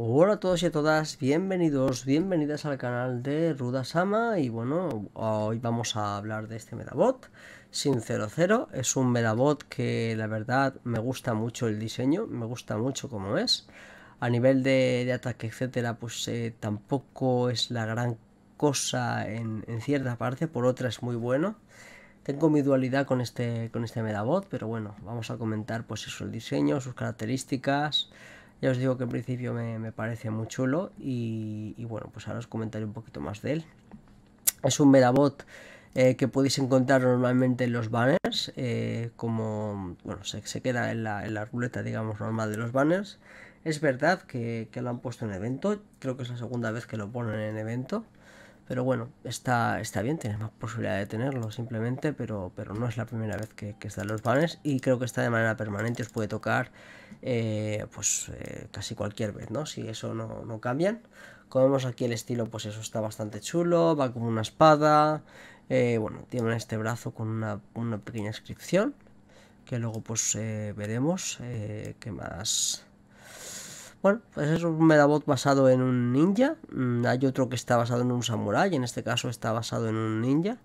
Hola a todos y a todas, bienvenidos, bienvenidas al canal de Rudasama y bueno, hoy vamos a hablar de este Medabot Sin 00, es un Medabot que la verdad me gusta mucho el diseño, me gusta mucho como es A nivel de, ataque etcétera pues eh, tampoco es la gran cosa en, cierta parte, por otra es muy bueno tengo mi dualidad con este, con este Medabot, pero bueno, vamos a comentar pues eso, el diseño, sus características, ya os digo que en principio me, me parece muy chulo y, bueno, pues ahora os comentaré un poquito más de él. Es un Medabot eh, que podéis encontrar normalmente en los banners, eh, como bueno, se, queda en la, ruleta, digamos, normal de los banners. Es verdad que, lo han puesto en evento, creo que es la segunda vez que lo ponen en evento. Pero bueno, está, está bien, tienes más posibilidad de tenerlo simplemente, pero, pero no es la primera vez que, están los banners y creo que está de manera permanente, os puede tocar eh, pues eh, casi cualquier vez, ¿no? Si eso no, cambian. Como vemos aquí el estilo, pues eso está bastante chulo, va con una espada, eh, bueno, tiene este brazo con una, una pequeña inscripción, que luego pues veremos qué más bueno, pues es un Medabot basado en un ninja. Mm, hay otro que está basado en un samurái, en este caso está basado en un ninja.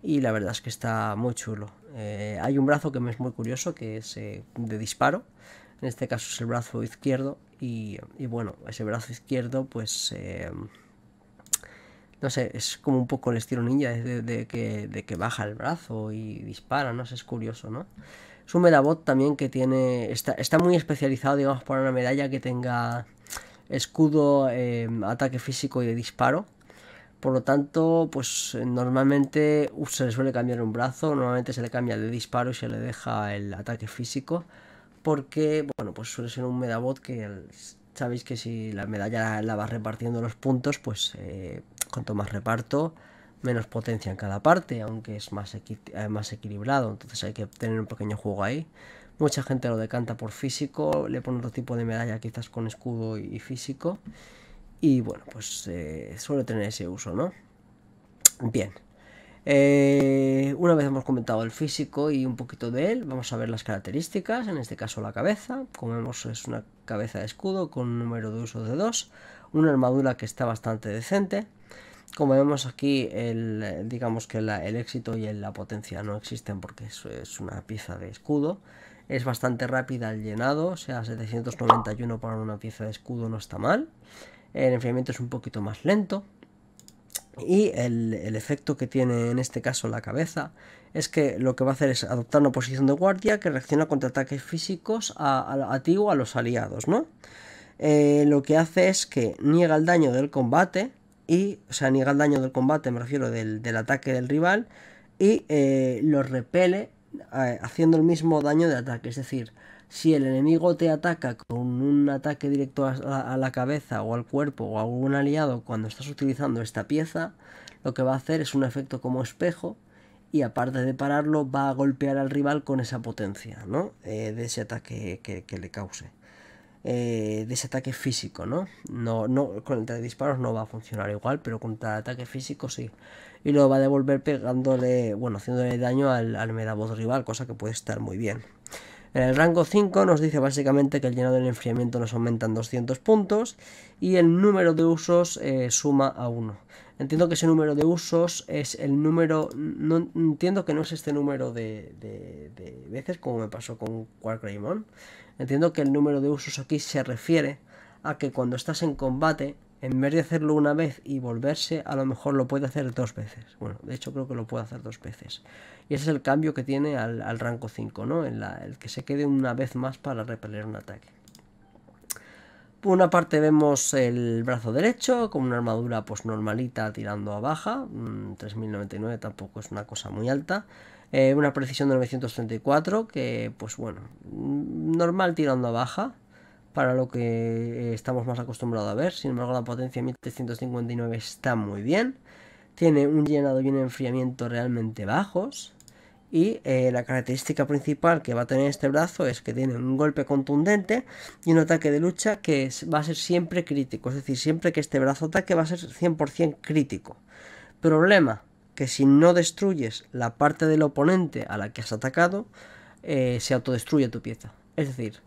Y la verdad es que está muy chulo. Eh, hay un brazo que me es muy curioso, que es eh, de disparo. En este caso es el brazo izquierdo. Y, bueno, ese brazo izquierdo, pues... Eh, no sé, es como un poco el estilo ninja, que, de que baja el brazo y dispara, no sé, es curioso, ¿no? Es un medabot también que tiene. Está, muy especializado, digamos, para una medalla que tenga escudo, em, ataque físico y de disparo. Por lo tanto, pues normalmente se le suele cambiar un brazo, normalmente se le cambia de disparo y se le deja el ataque físico, porque, bueno, pues suele ser un medabot que sabéis que si la medalla la vas repartiendo los puntos, pues eh, cuanto más reparto, menos potencia en cada parte, aunque es eh, más, equilibrado, entonces hay que tener un pequeño juego ahí. Mucha gente lo decanta por físico, le pone otro tipo de medalla quizás con escudo y físico. Y bueno, pues eh, suele tener ese uso, ¿no? Bien. Eh, una vez hemos comentado el físico y un poquito de él, vamos a ver las características, en este caso la cabeza. Como vemos es una cabeza de escudo con un número de uso de 2, una armadura que está bastante decente como vemos aquí, el, digamos que el éxito y la potencia no existen porque es, es, una pieza de escudo. Es bastante rápida el llenado, o sea, 791 para una pieza de escudo no está mal. El enfriamiento es un poquito más lento. Y el, efecto que tiene en este caso la cabeza es que lo que va a hacer es adoptar una posición de guardia que reacciona contra ataques físicos a, a ti o a los aliados, ¿no? Eh, lo que hace es que niega el daño del combate, y, o sea, niega el daño del combate, me refiero del, del ataque del rival, y eh, lo repele eh, haciendo el mismo daño de ataque. Es decir, si el enemigo te ataca con un ataque directo a la, cabeza o al cuerpo o a algún aliado cuando estás utilizando esta pieza, lo que va a hacer es un efecto como espejo y aparte de pararlo va a golpear al rival con esa potencia ¿no? Eh, de ese ataque que le cause. Eh, de ese ataque físico, ¿no? No, no Con el de disparos no va a funcionar igual, pero con el ataque físico sí. Y lo va a devolver pegándole, bueno, haciéndole daño al, al medavoz rival, cosa que puede estar muy bien. En el rango 5 nos dice básicamente que el llenado del enfriamiento nos aumenta en 200 puntos y el número de usos eh, suma a 1. Entiendo que ese número de usos es el número... No, entiendo que no es este número de, veces como me pasó con Quark Raymond. Entiendo que el número de usos aquí se refiere a que cuando estás en combate, en vez de hacerlo una vez y volverse, a lo mejor lo puede hacer dos veces. Bueno, de hecho creo que lo puede hacer dos veces. Y ese es el cambio que tiene al, rango 5, ¿no? En el que se quede una vez más para repeler un ataque. Por una parte vemos el brazo derecho con una armadura pues normalita tirando a baja, 3099 mm, tampoco es una cosa muy alta. Eh, una precisión de 934, que pues bueno, mm, normal tirando a baja para lo que eh, estamos más acostumbrados a ver. Sin embargo, la potencia 1359 está muy bien. Tiene un llenado y un enfriamiento realmente bajos. Y eh, la característica principal que va a tener este brazo es que tiene un golpe contundente y un ataque de lucha que va a ser siempre crítico. Es decir, siempre que este brazo ataque va a ser 100% crítico. Problema, que si no destruyes la parte del oponente a la que has atacado, eh, se autodestruye tu pieza. Es decir,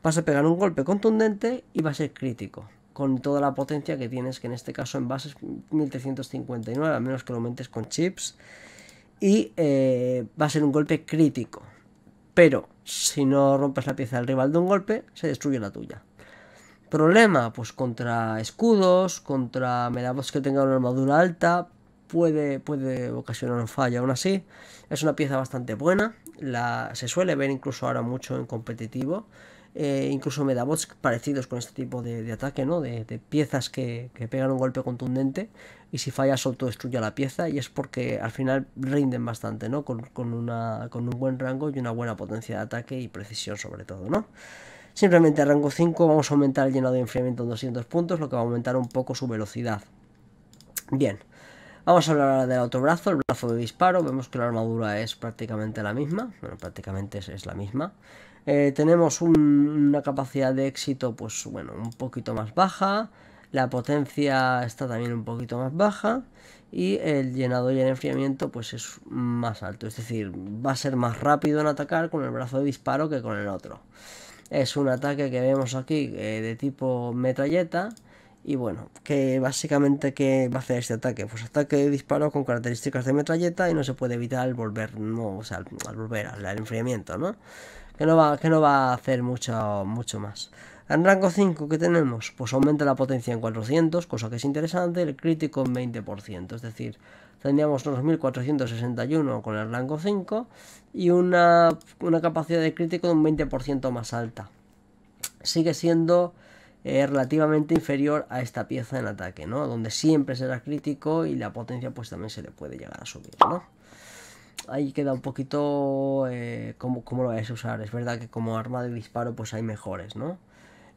vas a pegar un golpe contundente y va a ser crítico, con toda la potencia que tienes, que en este caso en base es 1359, a menos que lo aumentes con chips, y eh, va a ser un golpe crítico. Pero si no rompes la pieza del rival de un golpe, se destruye la tuya. Problema, pues contra escudos, contra medallas que tenga una armadura alta, puede, ocasionar un fallo. Aún así, es una pieza bastante buena. La, se suele ver incluso ahora mucho en competitivo. Eh, incluso medabots parecidos con este tipo de, ataque, ¿no? De, piezas que, que, pegan un golpe contundente y si falla fallas destruye la pieza y es porque al final rinden bastante, Con, con, un buen rango y una buena potencia de ataque y precisión sobre todo, ¿no? Simplemente a rango 5 vamos a aumentar el llenado de enfriamiento en 200 puntos, lo que va a aumentar un poco su velocidad. Bien, Vamos a hablar ahora del otro brazo, el brazo de disparo. Vemos que la armadura es prácticamente la misma. Bueno, prácticamente es, la misma. Eh, tenemos una capacidad de éxito, pues bueno, un poquito más baja. La potencia está también un poquito más baja. Y el llenado y el enfriamiento, pues es más alto. Es decir, va a ser más rápido en atacar con el brazo de disparo que con el otro. Es un ataque que vemos aquí eh, de tipo metralleta y bueno, que básicamente ¿qué va a hacer este ataque? Pues ataque de disparo con características de metralleta y no se puede evitar al volver, no, al, volver al, enfriamiento, ¿no? Que no va, que no va a hacer mucho, mucho más. En rango 5 que tenemos, pues aumenta la potencia en 400, cosa que es interesante, el crítico en 20%, es decir, tendríamos unos 1461 con el rango 5 y una, una capacidad de crítico de un 20% más alta. Sigue siendo es relativamente inferior a esta pieza en ataque, ¿no? Donde siempre será crítico y la potencia pues también se le puede llegar a subir, ¿no? Ahí queda un poquito eh, Como cómo, lo vais a usar. Es verdad que como arma de disparo pues hay mejores, ¿no?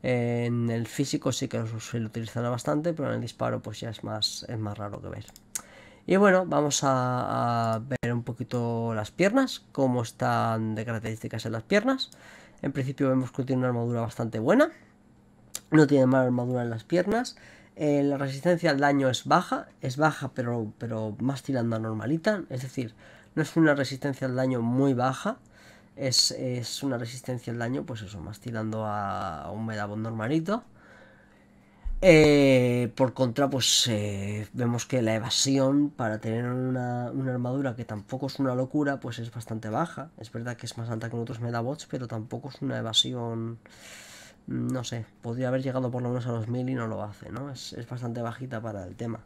en el físico sí que se lo utilizará bastante, pero en el disparo pues ya es más, es más raro que ver. Y bueno, vamos a, a ver un poquito las piernas, cómo están de características en las piernas. En principio vemos que tiene una armadura bastante buena, no tiene más armadura en las piernas. Eh, la resistencia al daño es baja, es baja pero, pero más tirando a normalita, es decir, no es una resistencia al daño muy baja, es, una resistencia al daño, pues eso, más tirando a, un medabot normalito. Eh, por contra, pues eh, vemos que la evasión para tener una, una, armadura que tampoco es una locura, pues es bastante baja. Es verdad que es más alta que en otros medabots, pero tampoco es una evasión no sé, podría haber llegado por lo menos a los 1000 y no lo hace, ¿no? Es, bastante bajita para el tema.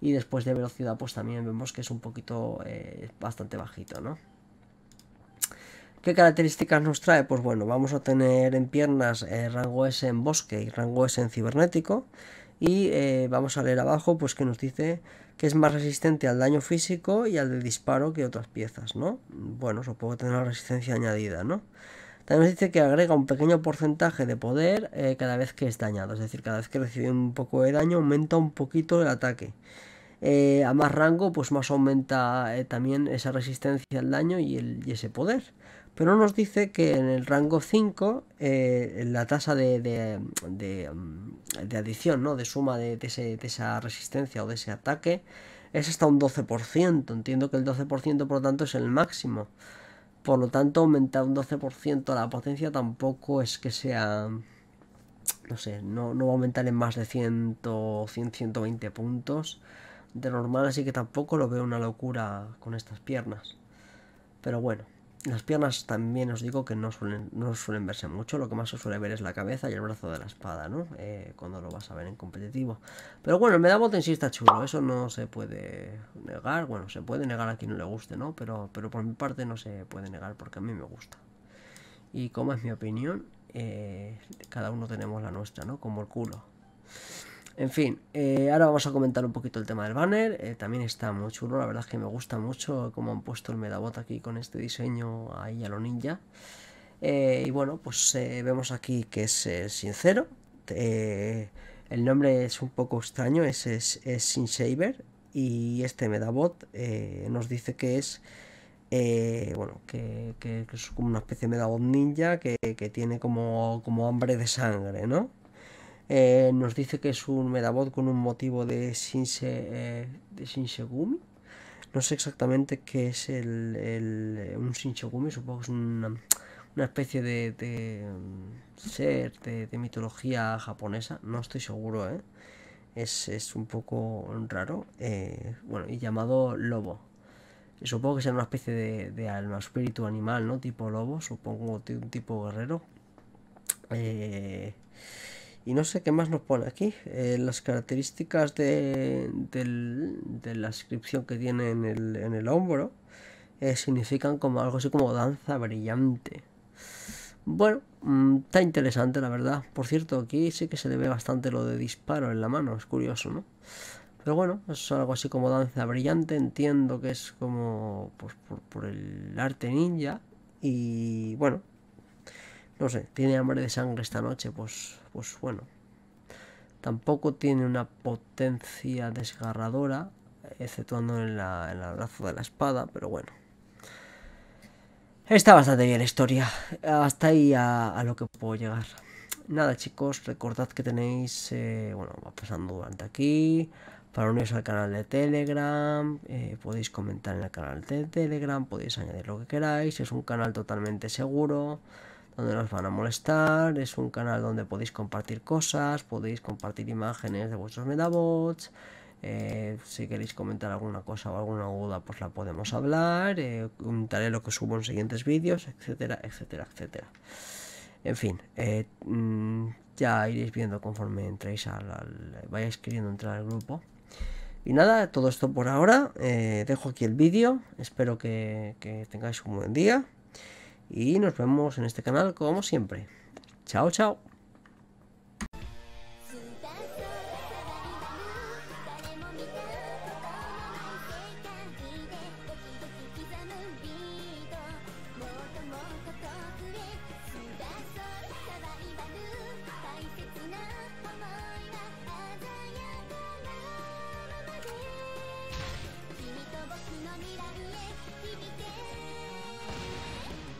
Y después de velocidad, pues también vemos que es un poquito, eh, bastante bajito, ¿no? ¿Qué características nos trae? Pues bueno, vamos a tener en piernas eh, rango S en bosque y rango S en cibernético. Y eh, vamos a leer abajo, pues que nos dice que es más resistente al daño físico y al de disparo que otras piezas, ¿no? Bueno, supongo que tener resistencia añadida, ¿no? También nos dice que agrega un pequeño porcentaje de poder eh, cada vez que es dañado, es decir, cada vez que recibe un poco de daño aumenta un poquito el ataque. Eh, a más rango, pues más aumenta eh, también esa resistencia al daño y, ese poder. Pero nos dice que en el rango 5 la tasa mm, de, adición, ¿no? de suma de, de esa resistencia o de ese ataque es hasta un 12%. Entiendo que el 12% por lo tanto es el máximo. Por lo tanto, aumentar un 12% la potencia tampoco es que sea... No sé, no, va a aumentar en más de 100, 100, 120 puntos de normal, así que tampoco lo veo una locura con estas piernas. Pero bueno, las piernas también os digo que no suelen, verse mucho, lo que más se suele ver es la cabeza y el brazo de la espada, ¿no? Eh, cuando lo vas a ver en competitivo. Pero bueno, el da sí está chulo, eso no se puede negar. Bueno, se puede negar a quien no le guste, ¿no? Pero, pero por mi parte no se puede negar porque a mí me gusta. Y como es mi opinión, eh, cada uno tenemos la nuestra, ¿no? Como el culo. En fin, eh, ahora vamos a comentar un poquito el tema del banner. Eh, también está muy chulo, la verdad es que me gusta mucho cómo han puesto el Medabot aquí con este diseño ahí a lo ninja. Eh, y bueno, pues vemos aquí que es sincero. el nombre es un poco extraño, es, Sin Saber. Y este Medabot nos dice que es. bueno, que, es como una especie de Medabot ninja que, que tiene como, como hambre de sangre, ¿no? Eh, nos dice que es un Medabot con un motivo de Shinse, eh, de Shinsegumi. No sé exactamente qué es el, el eh, un Shinsegumi, supongo que es una, especie de, mm, ser de, mitología japonesa. No estoy seguro, Es, un poco raro. bueno, y llamado lobo supongo que será una especie de, alma, espíritu animal, ¿no? Tipo lobo, supongo, un tipo guerrero. Eh, y no sé qué más nos pone aquí. Eh, las características de, la inscripción que tiene en el, hombro eh, significan como algo así como danza brillante. Bueno, mm, está interesante la verdad. Por cierto, aquí sí que se le ve bastante lo de disparo en la mano. Es curioso, ¿no? Pero bueno, es algo así como danza brillante. Entiendo que es como pues, por, por el arte ninja. Y bueno, no sé, tiene hambre de sangre esta noche, pues, pues bueno. Tampoco tiene una potencia desgarradora, exceptuando en, la, en el abrazo de la espada, pero bueno. Está bastante bien la historia. Hasta ahí a, lo que puedo llegar. Nada chicos, recordad que tenéis, eh, bueno, va pasando durante aquí, para uniros al canal de Telegram, eh, podéis comentar en el canal de Telegram, podéis añadir lo que queráis, es un canal totalmente seguro donde nos van a molestar, es un canal donde podéis compartir cosas, podéis compartir imágenes de vuestros metabots, eh, si queréis comentar alguna cosa o alguna duda pues la podemos hablar, eh, comentaré lo que subo en siguientes vídeos, etcétera, etcétera, etcétera. En fin, eh, mm, ya iréis viendo conforme entréis al, vayáis queriendo entrar al grupo. Y nada, todo esto por ahora. Eh, dejo aquí el vídeo. Espero que tengáis un buen día. Y nos vemos en este canal como siempre. Chao, chao.